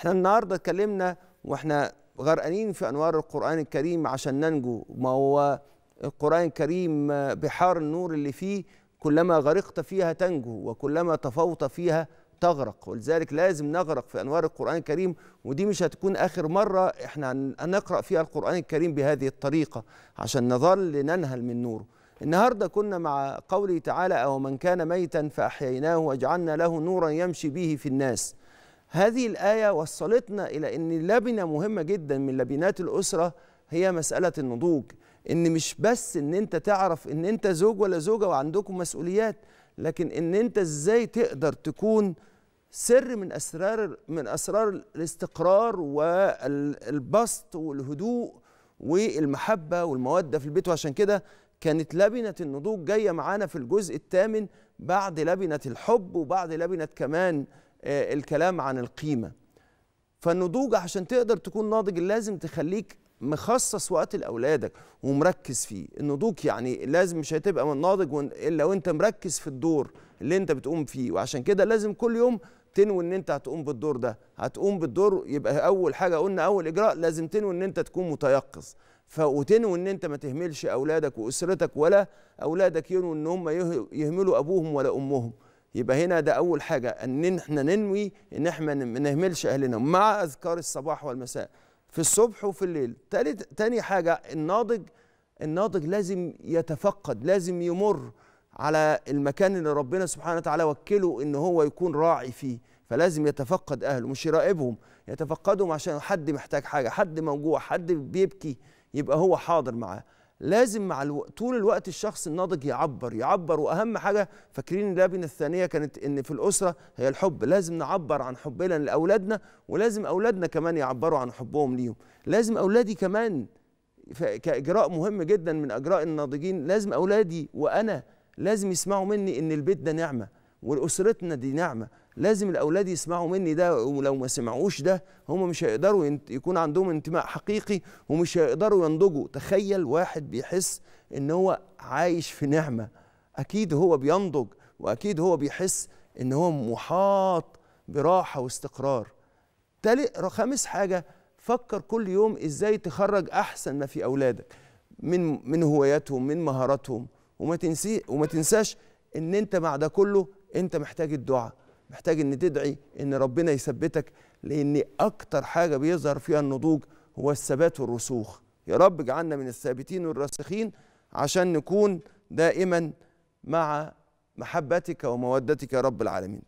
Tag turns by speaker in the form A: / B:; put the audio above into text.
A: احنا النهارده اتكلمنا واحنا غرقانين في انوار القران الكريم عشان ننجو ما هو القران الكريم بحار النور اللي فيه كلما غرقت فيها تنجو وكلما تفوت فيها تغرق ولذلك لازم نغرق في انوار القران الكريم ودي مش هتكون اخر مره احنا هنقرا فيها القران الكريم بهذه الطريقه عشان نظل ننهل من نوره النهارده كنا مع قوله تعالى او من كان ميتا فاحييناه وجعلنا له نورا يمشي به في الناس هذه الآية وصلتنا إلى أن لبنة مهمة جدا من لبنات الأسرة هي مسألة النضوج ان مش بس ان انت تعرف ان انت زوج ولا زوجه وعندكم مسؤوليات لكن ان انت ازاي تقدر تكون سر من اسرار من اسرار الاستقرار والبسط والهدوء والمحبه والموده في البيت وعشان كده كانت لبنه النضوج جايه معانا في الجزء الثامن بعد لبنه الحب وبعد لبنه كمان آه، الكلام عن القيمه فالنضوج عشان تقدر تكون ناضج لازم تخليك مخصص وقت لاولادك ومركز فيه النضوج يعني لازم مش هتبقى ناضج الا وانت مركز في الدور اللي انت بتقوم فيه وعشان كده لازم كل يوم تنوي ان انت هتقوم بالدور ده هتقوم بالدور يبقى اول حاجه قلنا اول اجراء لازم تنوي ان انت تكون متيقظ ف وتنوي ان انت ما تهملش اولادك واسرتك ولا اولادك ينوي ان هم يهملوا ابوهم ولا امهم يبقى هنا ده اول حاجه ان احنا ننوي ان احنا ما نهملش اهلنا مع اذكار الصباح والمساء في الصبح وفي الليل تالت تاني حاجه الناضج الناضج لازم يتفقد لازم يمر على المكان اللي ربنا سبحانه وتعالى وكله ان هو يكون راعي فيه فلازم يتفقد اهله مش يراقبهم يتفقدهم عشان حد محتاج حاجه حد موجوع حد بيبكي يبقى هو حاضر معاه لازم مع الو... طول الوقت الشخص الناضج يعبر يعبر واهم حاجه فاكرين اللبنه الثانيه كانت ان في الاسره هي الحب لازم نعبر عن حبنا لاولادنا ولازم اولادنا كمان يعبروا عن حبهم ليهم لازم اولادي كمان كاجراء مهم جدا من اجراء الناضجين لازم اولادي وانا لازم يسمعوا مني ان البيت ده نعمه واسرتنا دي نعمه لازم الاولاد يسمعوا مني ده ولو ما سمعوش ده هم مش هيقدروا يكون عندهم انتماء حقيقي ومش هيقدروا ينضجوا تخيل واحد بيحس ان هو عايش في نعمه اكيد هو بينضج واكيد هو بيحس ان هو محاط براحه واستقرار تالت خامس حاجه فكر كل يوم ازاي تخرج احسن ما في اولادك من من هواياتهم من مهاراتهم وما تنسي وما تنساش ان انت مع ده كله انت محتاج الدعاء محتاج ان تدعي ان ربنا يثبتك لان اكتر حاجه بيظهر فيها النضوج هو الثبات والرسوخ يا رب اجعلنا من الثابتين والراسخين عشان نكون دائما مع محبتك ومودتك يا رب العالمين